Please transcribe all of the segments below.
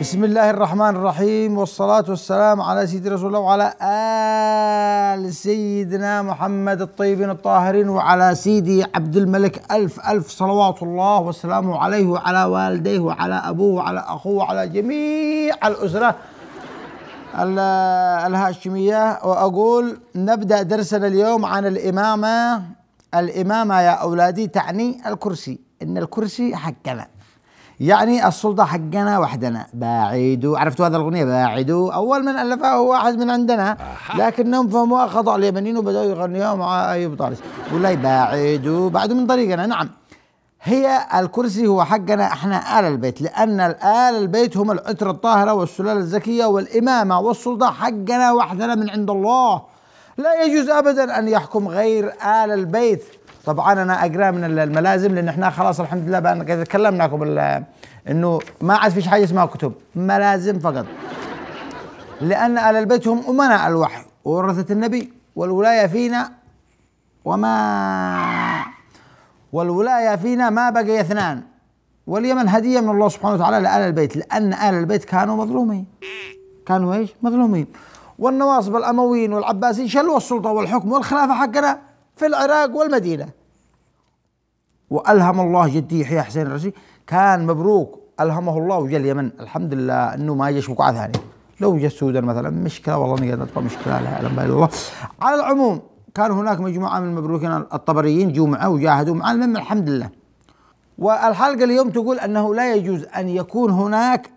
بسم الله الرحمن الرحيم والصلاة والسلام على سيدنا رسول الله وعلى آل سيدنا محمد الطيبين الطاهرين وعلى سيدي عبد الملك ألف ألف صلوات الله وسلامه عليه وعلى والديه وعلى أبوه وعلى أخوه وعلى جميع الأسرة الهاشمية وأقول نبدأ درسنا اليوم عن الإمامة الإمامة يا أولادي تعني الكرسي إن الكرسي حقنا يعني السلطه حقنا وحدنا باعدوا عرفتوا هذا الاغنيه باعدوا اول من الفها هو واحد من عندنا لكنهم فهموا اخذوا على اليمنيين وبداوا يغنيوها مع ايوب طارش لي باعدوا بعدوا من طريقنا نعم هي الكرسي هو حقنا احنا آل البيت لأن آل البيت هم العترة الطاهرة والسلالة الزكية والإمامة والسلطة حقنا وحدنا من عند الله لا يجوز أبدا أن يحكم غير آل البيت طبعا انا اقراه من الملازم لان احنا خلاص الحمد لله بقى تكلمناكم انه ما عاد فيش حاجه اسمها كتب ملازم فقط لان اهل البيت هم امناء الوحي وورثه النبي والولايه فينا وما والولايه فينا ما بقي اثنان واليمن هديه من الله سبحانه وتعالى لآل البيت لأن آل البيت كانوا مظلومين كانوا ايش؟ مظلومين والنواصب الأمويين والعباسيين شلوا السلطة والحكم والخلافة حقنا في العراق والمدينة والهم الله جدي يحيى حسين الرشيد كان مبروك الهمه الله وجا اليمن الحمد لله انه ما جاش وقعه ثانية لو جا السودان مثلا مشكله والله اني نتبقى مشكله لا اعلم بها الله على العموم كان هناك مجموعه من المبروكين الطبريين جوا معه وجاهدوا معه المهم الحمد لله والحلقه اليوم تقول انه لا يجوز ان يكون هناك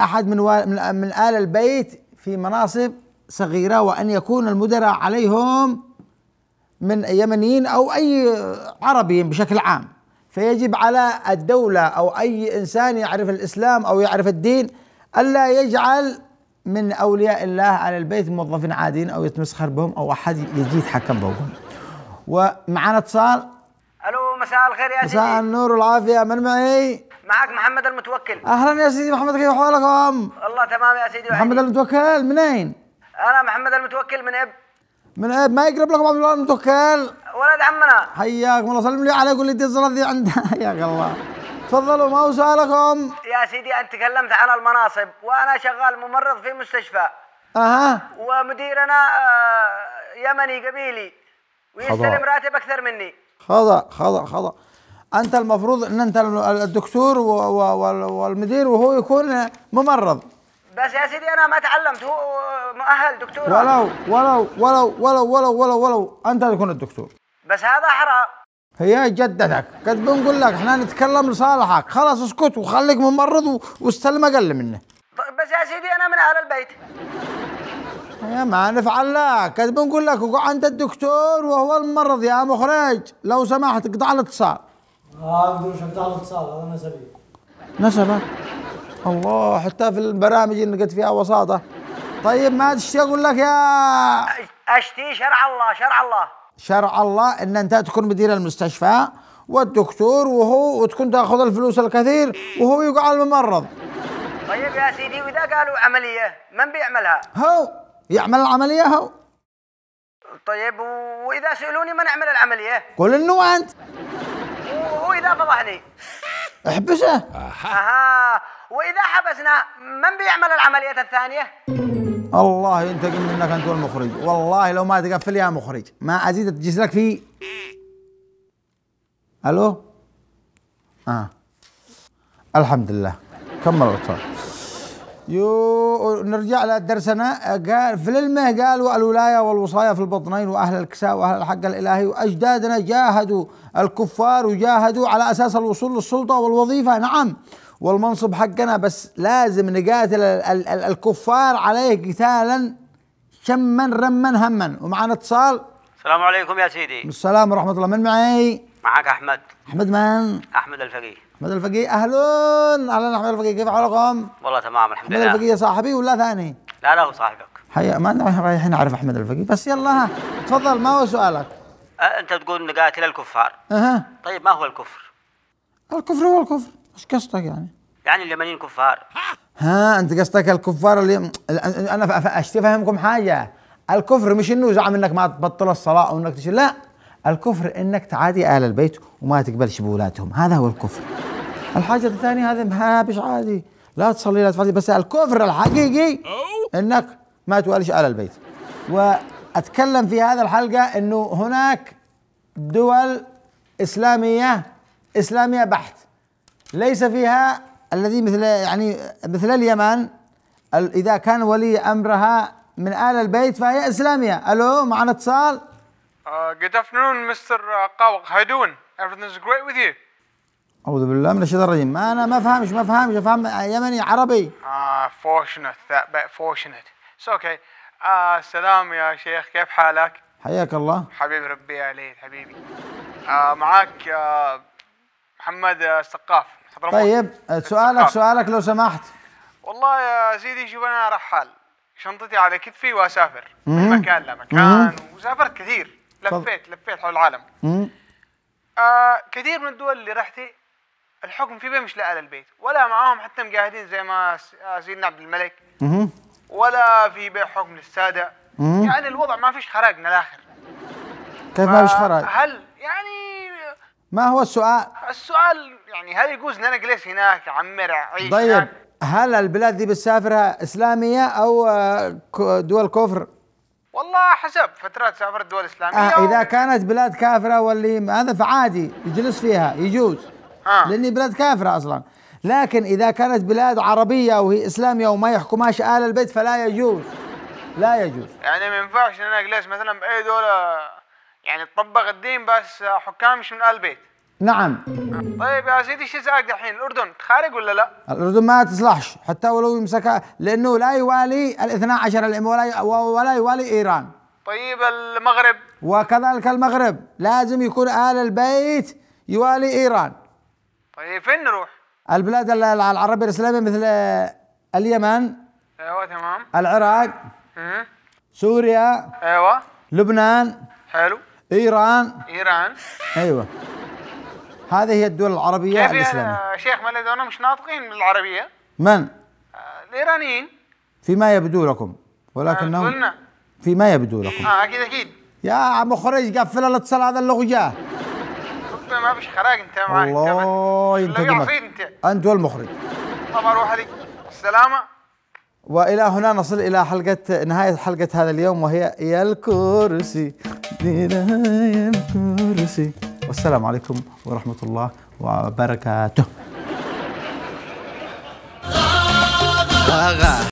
احد من و... من ال البيت في مناصب صغيره وان يكون المدراء عليهم من يمنيين او اي عربي بشكل عام فيجب على الدوله او اي انسان يعرف الاسلام او يعرف الدين الا يجعل من اولياء الله على البيت موظفين عاديين او يتمسخر بهم او احد يجي يتحكم بهم ومعنا اتصال الو مساء الخير يا سيدي مساء النور والعافيه من معي؟ معك محمد المتوكل اهلا يا سيدي محمد كيف حالكم؟ والله تمام يا سيدي محمد المتوكل من اين؟ انا محمد المتوكل من اب من ما يقرب لكم عبد الله بن ولد عمنا حياك الله سلم لي عليه قول لي دي الزلط دي عندها حياك الله تفضلوا ما سؤالكم يا سيدي انت تكلمت عن المناصب وانا شغال ممرض في مستشفى اها ومديرنا آه، يمني قبيلي ويستلم راتب اكثر مني خضع خضع خضع انت المفروض ان انت الدكتور والمدير وهو يكون ممرض بس يا سيدي انا ما تعلمت هو مؤهل دكتور ولو ولو ولو ولو ولو ولو ولو انت تكون الدكتور بس هذا حرام هي جدتك قد بنقول لك احنا نتكلم لصالحك خلاص اسكت وخليك ممرض واستلم اقل منه طيب، بس يا سيدي انا من اهل البيت يا ما نفعل لك قد بنقول لك عند الدكتور وهو الممرض يا مخرج لو سمحت اقطع الاتصال اه شو اقطع الاتصال هذا نسبي نسبك الله حتى في البرامج اللي قد فيها وساطه طيب ما ايش اقول لك يا اشتي شرع الله شرع الله شرع الله ان انت تكون مدير المستشفى والدكتور وهو وتكون تاخذ الفلوس الكثير وهو يقع الممرض طيب يا سيدي واذا قالوا عمليه من بيعملها؟ هو يعمل العمليه هو طيب واذا سالوني من اعمل العمليه؟ قول انه انت وهو اذا فضحني احبسه اها واذا حبسنا من بيعمل العمليه الثانيه الله ينتقم منك انت والمخرج والله لو ما تقفل يا مخرج ما ازيد اتجس لك في الو اه الحمد لله كمل الأطفال يو نرجع لدرسنا قال في للمه قالوا الولايه والوصاية في البطنين وأهل الكساء وأهل الحق الإلهي وأجدادنا جاهدوا الكفار وجاهدوا على أساس الوصول للسلطة والوظيفة نعم والمنصب حقنا بس لازم نقاتل الكفار عليه قتالا شما رما هما ومعنا اتصال السلام عليكم يا سيدي السلام ورحمه الله من معي معك احمد احمد من احمد الفقيه احمد الفقيه اهلا اهلا احمد الفقيه كيف حالكم والله تمام الحمد لله احمد الفقيه صاحبي ولا ثاني لا لا هو صاحبك حيا ما رايحين نعرف احمد الفقيه بس يلا ها تفضل ما هو سؤالك أه انت تقول نقاتل الكفار اها طيب ما هو الكفر الكفر هو الكفر ايش قصدك يعني يعني اليمنيين كفار ها انت قصدك الكفار اللي انا اشتي فهمكم حاجه الكفر مش انه زعم انك ما تبطل الصلاه او انك تشيل لا الكفر انك تعادي اهل البيت وما تقبل شبولاتهم هذا هو الكفر الحاجه الثانيه هذا مهابش عادي لا تصلي لا تفضي بس الكفر الحقيقي انك ما تواليش اهل البيت واتكلم في هذا الحلقه انه هناك دول اسلاميه اسلاميه بحت ليس فيها الذي مثل يعني مثل اليمن إذا كان ولي أمرها من آل البيت فهي إسلامية ألو معنا اتصال uh, Good afternoon Mr. قوق هاي you doing? Everything's great with you أعوذ بالله من الشيطان الرجيم ما أنا ما فهمش ما فهمش أفهم يمني عربي آه fortunate that bit fortunate It's okay آه السلام يا شيخ كيف حالك؟ حياك الله حبيب ربي عليك حبيبي آه معاك آه محمد آه، السقاف طيب آه، سؤالك سؤالك لو سمحت والله يا سيدي شوف انا رحال شنطتي على كتفي واسافر من مكان لمكان وسافرت كثير لفيت لفيت حول العالم آه كثير من الدول اللي رحتي الحكم في بيه مش لاقى البيت ولا معاهم حتى مجاهدين زي ما آه، سيدنا عبد الملك ولا في بيع حكم للساده يعني الوضع ما فيش خراج من الاخر كيف ما فيش خراج؟ هل يعني ما هو السؤال؟ السؤال يعني هل يجوز ان انا اجلس هناك اعمر اعيش طيب هل البلاد دي بتسافرها اسلاميه او آه، دول كفر؟ والله حسب فترات سافرت دول اسلاميه آه اذا كانت بلاد كافره واللي هذا فعادي يجلس فيها يجوز آه. لاني بلاد كافره اصلا لكن اذا كانت بلاد عربيه وهي اسلاميه وما يحكمهاش اهل البيت فلا يجوز لا يجوز يعني ما ينفعش ان انا اجلس مثلا باي دوله يعني طبق الدين بس حكام مش من ال بيت نعم طيب يا سيدي شو اسالك الحين الاردن تخارج ولا لا؟ الاردن ما تصلحش حتى ولو يمسكها لانه لا يوالي الاثنا عشر ولا ولا يوالي ايران طيب المغرب وكذلك المغرب لازم يكون ال البيت يوالي ايران طيب فين نروح؟ البلاد العربيه الاسلاميه مثل اليمن ايوه تمام العراق سوريا ايوه لبنان حلو ايران ايران ايوه هذه هي الدول العربية كيف يعني الإسلامية شيخ ما لدينا مش ناطقين بالعربية من؟ آه، الإيرانيين فيما يبدو لكم ولكنهم آه، قلنا فيما يبدو لكم اه اكيد اكيد يا مخرج قفل الاتصال هذا اللغجة ما فيش خراج انت معك الله ينتقمك انت انت والمخرج طب اروح عليك السلامة والى هنا نصل الى حلقة نهاية حلقة هذا اليوم وهي يا الكرسي لله والسلام عليكم ورحمة الله وبركاته